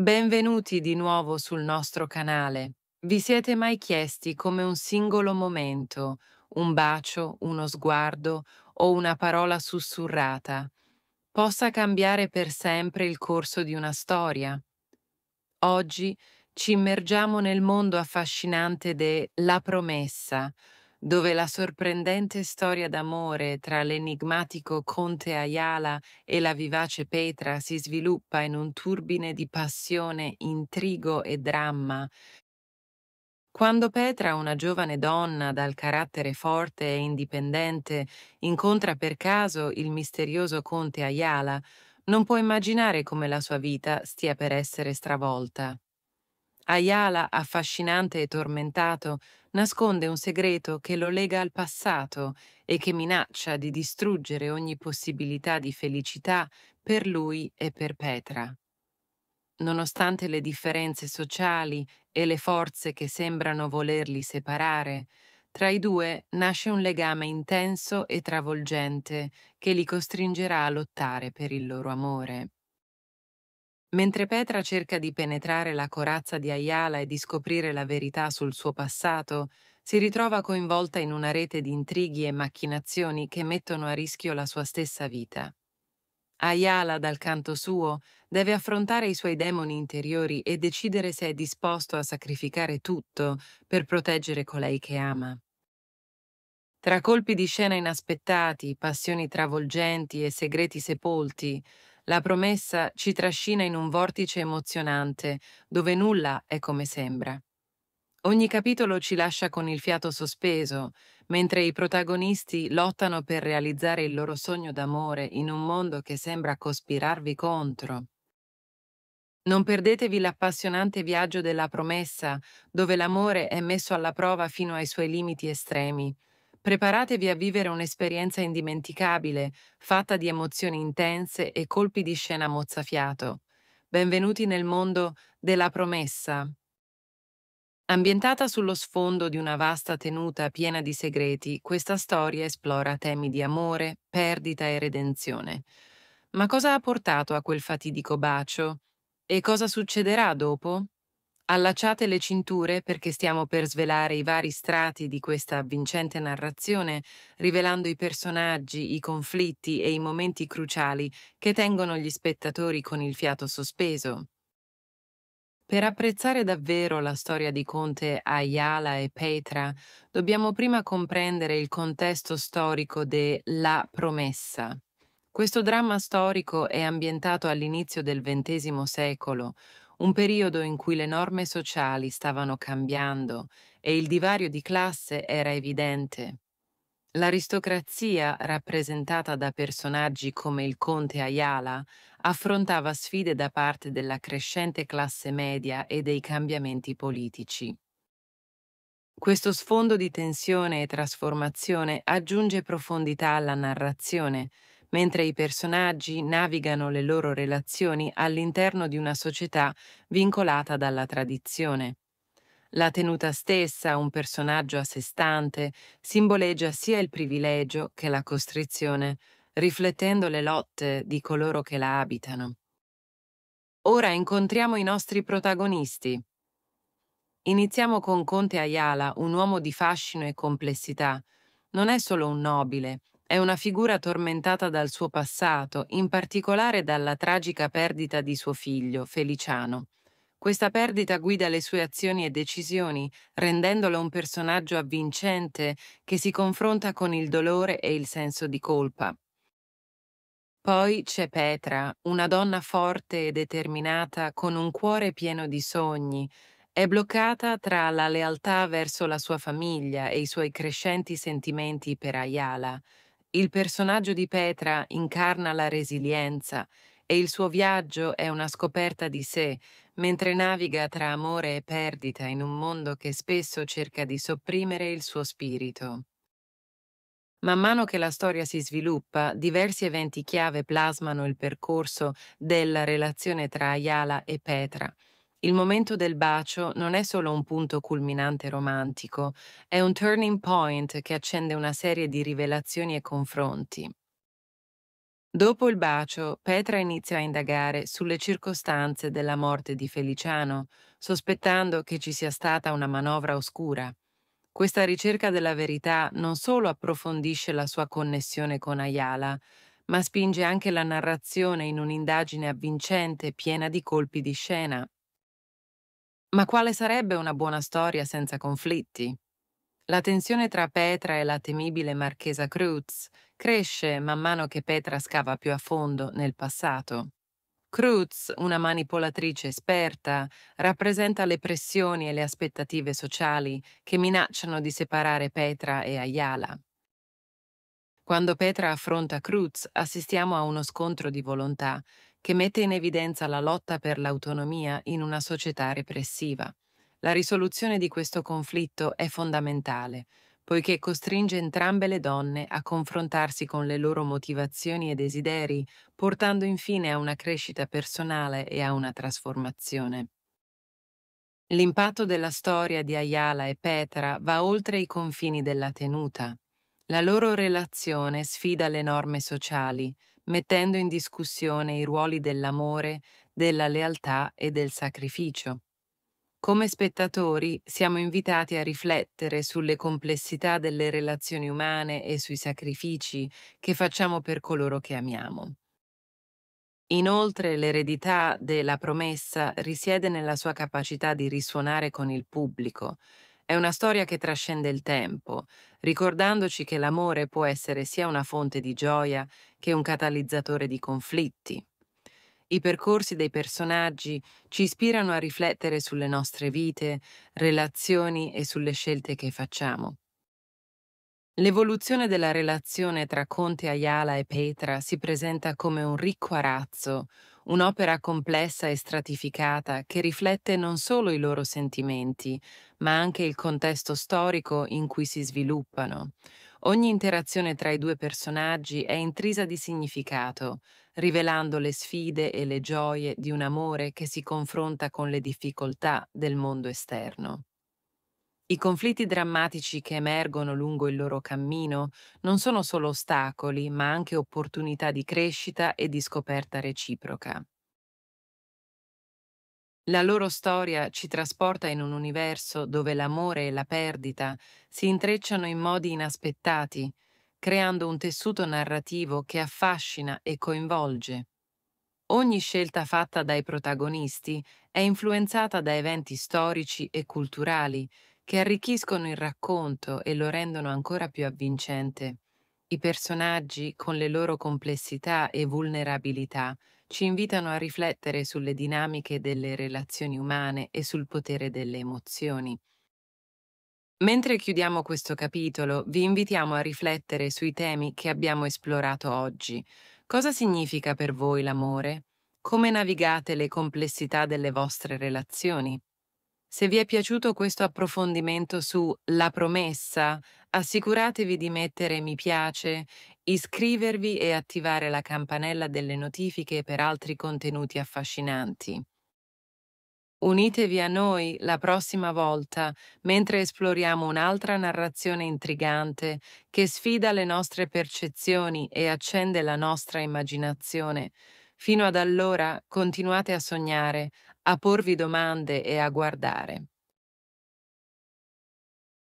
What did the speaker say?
Benvenuti di nuovo sul nostro canale. Vi siete mai chiesti come un singolo momento, un bacio, uno sguardo o una parola sussurrata possa cambiare per sempre il corso di una storia? Oggi ci immergiamo nel mondo affascinante de La promessa, dove la sorprendente storia d'amore tra l'enigmatico conte Ayala e la vivace Petra si sviluppa in un turbine di passione, intrigo e dramma. Quando Petra, una giovane donna dal carattere forte e indipendente, incontra per caso il misterioso conte Ayala, non può immaginare come la sua vita stia per essere stravolta. Ayala, affascinante e tormentato, nasconde un segreto che lo lega al passato e che minaccia di distruggere ogni possibilità di felicità per lui e per Petra. Nonostante le differenze sociali e le forze che sembrano volerli separare, tra i due nasce un legame intenso e travolgente che li costringerà a lottare per il loro amore. Mentre Petra cerca di penetrare la corazza di Ayala e di scoprire la verità sul suo passato, si ritrova coinvolta in una rete di intrighi e macchinazioni che mettono a rischio la sua stessa vita. Ayala, dal canto suo, deve affrontare i suoi demoni interiori e decidere se è disposto a sacrificare tutto per proteggere colei che ama. Tra colpi di scena inaspettati, passioni travolgenti e segreti sepolti, la promessa ci trascina in un vortice emozionante, dove nulla è come sembra. Ogni capitolo ci lascia con il fiato sospeso, mentre i protagonisti lottano per realizzare il loro sogno d'amore in un mondo che sembra cospirarvi contro. Non perdetevi l'appassionante viaggio della promessa, dove l'amore è messo alla prova fino ai suoi limiti estremi, Preparatevi a vivere un'esperienza indimenticabile, fatta di emozioni intense e colpi di scena mozzafiato. Benvenuti nel mondo della promessa. Ambientata sullo sfondo di una vasta tenuta piena di segreti, questa storia esplora temi di amore, perdita e redenzione. Ma cosa ha portato a quel fatidico bacio? E cosa succederà dopo? Allacciate le cinture perché stiamo per svelare i vari strati di questa avvincente narrazione, rivelando i personaggi, i conflitti e i momenti cruciali che tengono gli spettatori con il fiato sospeso. Per apprezzare davvero la storia di Conte, Ayala e Petra, dobbiamo prima comprendere il contesto storico de La Promessa. Questo dramma storico è ambientato all'inizio del XX secolo, un periodo in cui le norme sociali stavano cambiando e il divario di classe era evidente. L'aristocrazia, rappresentata da personaggi come il conte Ayala, affrontava sfide da parte della crescente classe media e dei cambiamenti politici. Questo sfondo di tensione e trasformazione aggiunge profondità alla narrazione, mentre i personaggi navigano le loro relazioni all'interno di una società vincolata dalla tradizione. La tenuta stessa, un personaggio a sé stante, simboleggia sia il privilegio che la costrizione, riflettendo le lotte di coloro che la abitano. Ora incontriamo i nostri protagonisti. Iniziamo con Conte Ayala, un uomo di fascino e complessità. Non è solo un nobile, è una figura tormentata dal suo passato, in particolare dalla tragica perdita di suo figlio, Feliciano. Questa perdita guida le sue azioni e decisioni, rendendolo un personaggio avvincente che si confronta con il dolore e il senso di colpa. Poi c'è Petra, una donna forte e determinata con un cuore pieno di sogni, è bloccata tra la lealtà verso la sua famiglia e i suoi crescenti sentimenti per Ayala. Il personaggio di Petra incarna la resilienza e il suo viaggio è una scoperta di sé, mentre naviga tra amore e perdita in un mondo che spesso cerca di sopprimere il suo spirito. Man mano che la storia si sviluppa, diversi eventi chiave plasmano il percorso della relazione tra Ayala e Petra, il momento del bacio non è solo un punto culminante romantico, è un turning point che accende una serie di rivelazioni e confronti. Dopo il bacio, Petra inizia a indagare sulle circostanze della morte di Feliciano, sospettando che ci sia stata una manovra oscura. Questa ricerca della verità non solo approfondisce la sua connessione con Ayala, ma spinge anche la narrazione in un'indagine avvincente piena di colpi di scena. Ma quale sarebbe una buona storia senza conflitti? La tensione tra Petra e la temibile marchesa Cruz cresce man mano che Petra scava più a fondo nel passato. Cruz, una manipolatrice esperta, rappresenta le pressioni e le aspettative sociali che minacciano di separare Petra e Ayala. Quando Petra affronta Cruz, assistiamo a uno scontro di volontà che mette in evidenza la lotta per l'autonomia in una società repressiva. La risoluzione di questo conflitto è fondamentale, poiché costringe entrambe le donne a confrontarsi con le loro motivazioni e desideri, portando infine a una crescita personale e a una trasformazione. L'impatto della storia di Ayala e Petra va oltre i confini della tenuta. La loro relazione sfida le norme sociali, mettendo in discussione i ruoli dell'amore, della lealtà e del sacrificio. Come spettatori siamo invitati a riflettere sulle complessità delle relazioni umane e sui sacrifici che facciamo per coloro che amiamo. Inoltre l'eredità della promessa risiede nella sua capacità di risuonare con il pubblico, è una storia che trascende il tempo, ricordandoci che l'amore può essere sia una fonte di gioia che un catalizzatore di conflitti. I percorsi dei personaggi ci ispirano a riflettere sulle nostre vite, relazioni e sulle scelte che facciamo. L'evoluzione della relazione tra Conte Ayala e Petra si presenta come un ricco arazzo, un'opera complessa e stratificata che riflette non solo i loro sentimenti, ma anche il contesto storico in cui si sviluppano. Ogni interazione tra i due personaggi è intrisa di significato, rivelando le sfide e le gioie di un amore che si confronta con le difficoltà del mondo esterno. I conflitti drammatici che emergono lungo il loro cammino non sono solo ostacoli, ma anche opportunità di crescita e di scoperta reciproca. La loro storia ci trasporta in un universo dove l'amore e la perdita si intrecciano in modi inaspettati, creando un tessuto narrativo che affascina e coinvolge. Ogni scelta fatta dai protagonisti è influenzata da eventi storici e culturali che arricchiscono il racconto e lo rendono ancora più avvincente. I personaggi, con le loro complessità e vulnerabilità, ci invitano a riflettere sulle dinamiche delle relazioni umane e sul potere delle emozioni. Mentre chiudiamo questo capitolo, vi invitiamo a riflettere sui temi che abbiamo esplorato oggi. Cosa significa per voi l'amore? Come navigate le complessità delle vostre relazioni? Se vi è piaciuto questo approfondimento su La promessa, assicuratevi di mettere mi piace, iscrivervi e attivare la campanella delle notifiche per altri contenuti affascinanti. Unitevi a noi la prossima volta mentre esploriamo un'altra narrazione intrigante che sfida le nostre percezioni e accende la nostra immaginazione. Fino ad allora continuate a sognare, a porvi domande e a guardare.